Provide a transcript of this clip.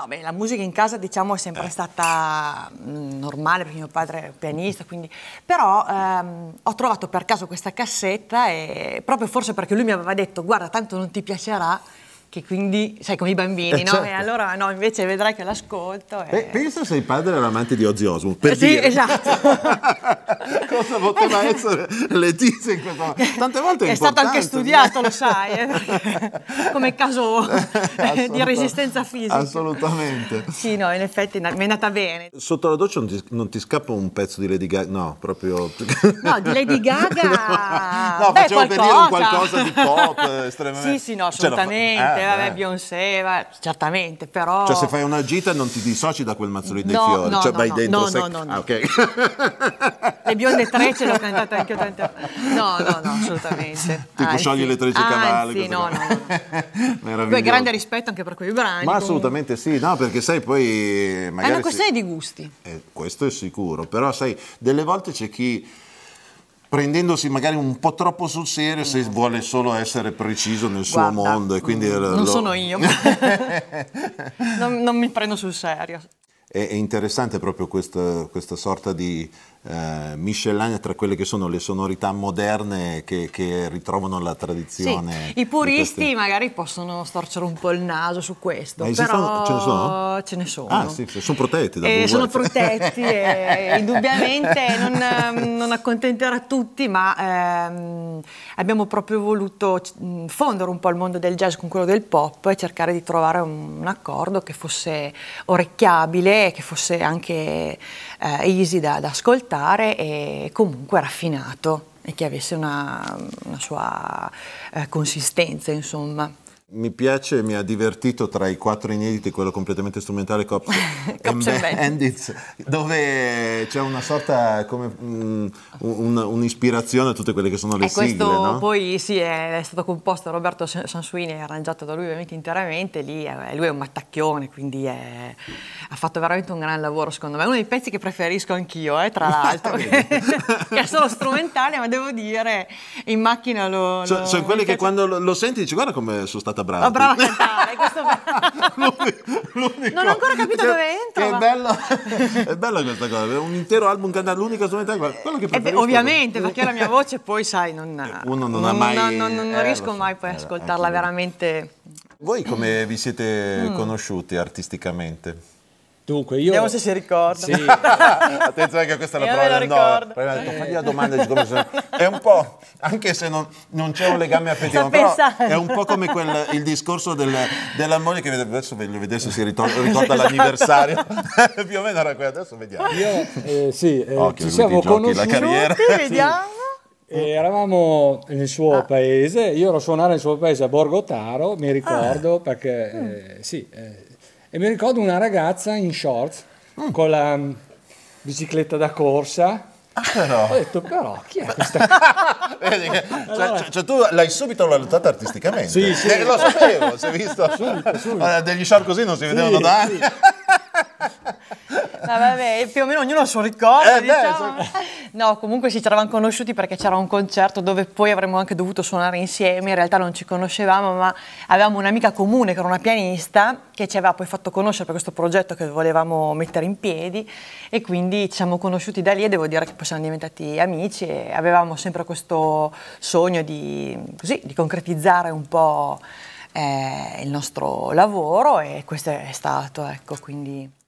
No, beh, la musica in casa diciamo è sempre eh. stata mm, normale perché mio padre è pianista, quindi... però ehm, ho trovato per caso questa cassetta e proprio forse perché lui mi aveva detto guarda tanto non ti piacerà che quindi sai come i bambini, eh, no? Certo. E allora no, invece vedrai che l'ascolto. È... Eh. Eh, pensa se il padre era amante di Ozzy Osbourne, per eh, Sì, esatto. Cosa poteva eh. essere Letizia in questo momento? Tante volte è, è stato anche studiato, lo sai, come caso di resistenza fisica. Assolutamente. Sì, no, in effetti mi è nata bene. Sotto la doccia non ti, non ti, scappa un pezzo di Lady Gaga? No, proprio... no, di Lady Gaga... no, no Beh, facevo qualcosa. per un qualcosa di pop estremamente... Sì, sì, no, assolutamente eh, vabbè, eh. Beyoncé, va, certamente, però... Cioè se fai una gita non ti dissoci da quel mazzolino lì dei no, fiori, no, cioè no, vai no, dentro... No, sei... no, no, no. Ah, okay. le bionde trecce l'ho cantata anche tante No, no, no, assolutamente. Tipo anzi, sciogli le trecce cavalli. Anzi, no, no, no. Poi grande rispetto anche per quei brani. Ma assolutamente sì, no, perché sai poi... È una questione si... di gusti. Eh, questo è sicuro, però sai, delle volte c'è chi prendendosi magari un po' troppo sul serio se vuole solo essere preciso nel suo Guarda, mondo. E quindi non lo... sono io, non, non, mi prendo sul serio. È, interessante proprio questa, questa sorta di eh, miscellanea tra quelle che sono le sonorità moderne che, che ritrovano la tradizione. Sì, I puristi queste... magari possono storcere un po' il naso su questo, Ma però ce ne sono? Ce ne sono. Ah, sì, sono protetti da eh, Sono protetti e indubbiamente non, ehm, non, accontenterà tutti, ma ehm, abbiamo proprio voluto mm, fondere un po' il mondo del jazz con quello del pop e cercare di trovare un, un accordo che fosse orecchiabile, che fosse anche eh, easy da, da ascoltare ascoltare e comunque raffinato e che avesse una, una sua eh, consistenza, insomma. Mi piace, mi ha divertito tra i quattro inediti quello completamente strumentale Cops, Cops and Bandits, dove c'è una sorta come um, un, un'ispirazione a tutte quelle che sono le e sigle. questo no? poi sì, è, è, stato composto da Roberto Sansuini, arrangiato da lui ovviamente interamente, lì è, eh, lui è un mattacchione, quindi è, ha fatto veramente un gran lavoro secondo me. Uno dei pezzi che preferisco anch'io, eh, tra l'altro, che, è solo strumentale, ma devo dire in macchina lo... lo sono quelli che quando lo, lo senti dici guarda come sono stata Marta Bravo. Oh, brava a cantare, questo l'unico, Non ho ancora capito dove entra. Che ma... bello, è bella questa cosa, un intero album cantare, l'unica strumentale, quello che eh preferisco. ovviamente, perché la mia voce poi sai, non, eh, Uno non, non, mai... non, non, non eh, riesco so, mai poi ad eh, ascoltarla veramente. Voi come vi siete mm. conosciuti artisticamente? Dunque, io... Vediamo se si ricorda. Sì. Attenzione che questa è la prova del no. detto, fagli la domanda di come sono... È un po', anche se non, non c'è un legame affettivo, però è un po' come quel, il discorso del, della moglie che adesso voglio vedere se si ricorda esatto. l'anniversario. Più o meno era quello, adesso vediamo. Io, eh, sì, eh, Occhio, ci siamo conosciuti. La carriera. vediamo. Sì. E eh, eravamo nel suo ah. paese, io ero a suonare nel suo paese a Borgo Taro, mi ricordo, ah. perché mm. eh, sì, eh, e mi ricordo una ragazza in shorts mm. con la um, bicicletta da corsa. Ah, però. Ho detto, però, chi è questa? cioè, allora... Cioè, cioè, tu l'hai subito valutata artisticamente. sì, sì. Eh, lo sapevo, si è visto. Subito, subito. Degli short così non si sì, vedevano da anni. Sì. Ah, vabbè, più o meno ognuno ha il suo ricordo. Eh, diciamo. beh, no, comunque sì, ci eravamo conosciuti perché c'era un concerto dove poi avremmo anche dovuto suonare insieme. In realtà non ci conoscevamo, ma avevamo un'amica comune che era una pianista che ci aveva poi fatto conoscere per questo progetto che volevamo mettere in piedi. E quindi ci siamo conosciuti da lì e devo dire che poi siamo diventati amici e avevamo sempre questo sogno di, così, di concretizzare un po' eh, il nostro lavoro e questo è stato, ecco, quindi...